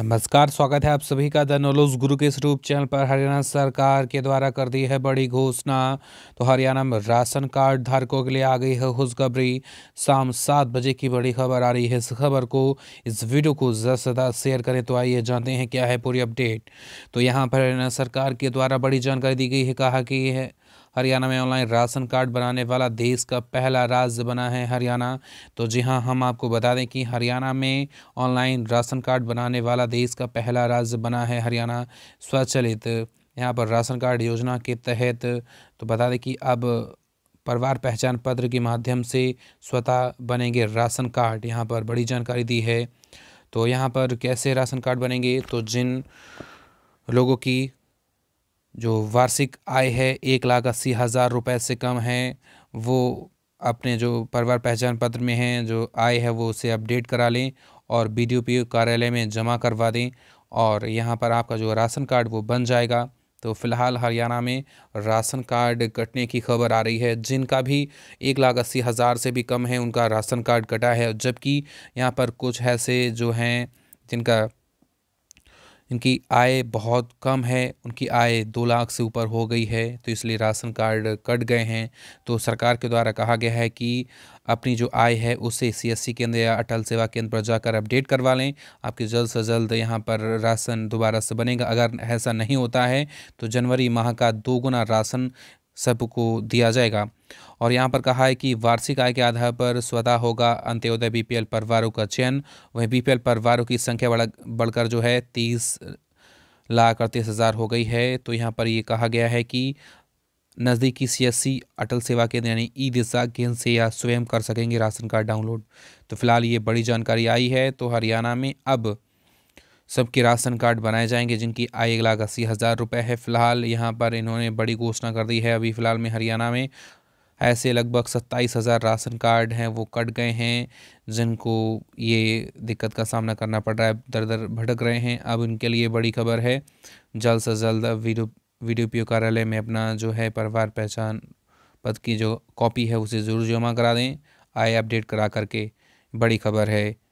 नमस्कार स्वागत है आप सभी का द नोलोज गुरु के इस रूप चैनल पर हरियाणा सरकार के द्वारा कर दी है बड़ी घोषणा तो हरियाणा में राशन कार्ड धारकों के लिए आ गई है खुशखबरी शाम सात बजे की बड़ी खबर आ रही है इस खबर को इस वीडियो को ज़्यादा से ज़्यादा शेयर करें तो आइए जानते हैं क्या है पूरी अपडेट तो यहाँ पर हरियाणा सरकार के द्वारा बड़ी जानकारी दी गई है कहा कि है हरियाणा में ऑनलाइन राशन कार्ड बनाने वाला देश का पहला राज्य बना है हरियाणा तो जी हाँ हम आपको बता दें कि हरियाणा में ऑनलाइन राशन कार्ड बनाने वाला देश का पहला राज्य बना है हरियाणा स्वचलित यहाँ पर राशन कार्ड योजना के तहत तो बता दें कि अब परिवार पहचान पत्र के माध्यम से स्वतः बनेंगे राशन कार्ड यहाँ पर बड़ी जानकारी दी है तो यहाँ पर कैसे राशन कार्ड बनेंगे तो जिन लोगों की जो वार्षिक आय है एक लाख अस्सी हज़ार रुपये से कम है वो अपने जो परिवार पहचान पत्र में हैं जो आय है वो उसे अपडेट करा लें और बी डी कार्यालय में जमा करवा दें और यहाँ पर आपका जो राशन कार्ड वो बन जाएगा तो फिलहाल हरियाणा में राशन कार्ड कटने की खबर आ रही है जिनका भी एक लाख अस्सी हज़ार से भी कम है उनका राशन कार्ड कटा है जबकि यहाँ पर कुछ ऐसे जो हैं जिनका इनकी आय बहुत कम है उनकी आय दो लाख से ऊपर हो गई है तो इसलिए राशन कार्ड कट गए हैं तो सरकार के द्वारा कहा गया है कि अपनी जो आय है उसे सी केंद्र या अटल सेवा केंद्र पर जाकर अपडेट करवा लें आपके जल्द से जल्द यहाँ पर राशन दोबारा से बनेगा अगर ऐसा नहीं होता है तो जनवरी माह का दो गुना राशन सबको दिया जाएगा और यहाँ पर कहा है कि वार्षिक आय के आधार पर स्वतः होगा अंत्योदय बीपीएल परिवारों का चयन वहीं बीपीएल परिवारों की संख्या बढ़ बढ़कर जो है तीस लाख अड़तीस हज़ार हो गई है तो यहाँ पर ये कहा गया है कि नज़दीकी सीएससी अटल सेवा केंद्र यानी ई दिशा केंद्र से या स्वयं कर सकेंगे राशन कार्ड डाउनलोड तो फिलहाल ये बड़ी जानकारी आई है तो हरियाणा में अब सबके राशन कार्ड बनाए जाएंगे जिनकी आय एक लाख अस्सी हज़ार रुपये है फिलहाल यहाँ पर इन्होंने बड़ी घोषणा कर दी है अभी फ़िलहाल में हरियाणा में ऐसे लगभग सत्ताईस हज़ार राशन कार्ड हैं वो कट गए हैं जिनको ये दिक्कत का सामना करना पड़ रहा है दर दर भटक रहे हैं अब उनके लिए बड़ी खबर है जल्द से जल्द वीडियो ओ कार्यालय में अपना जो है परिवार पहचान पद की जो कॉपी है उसे ज़रूर जमा करा दें आय अपडेट करा करके बड़ी खबर है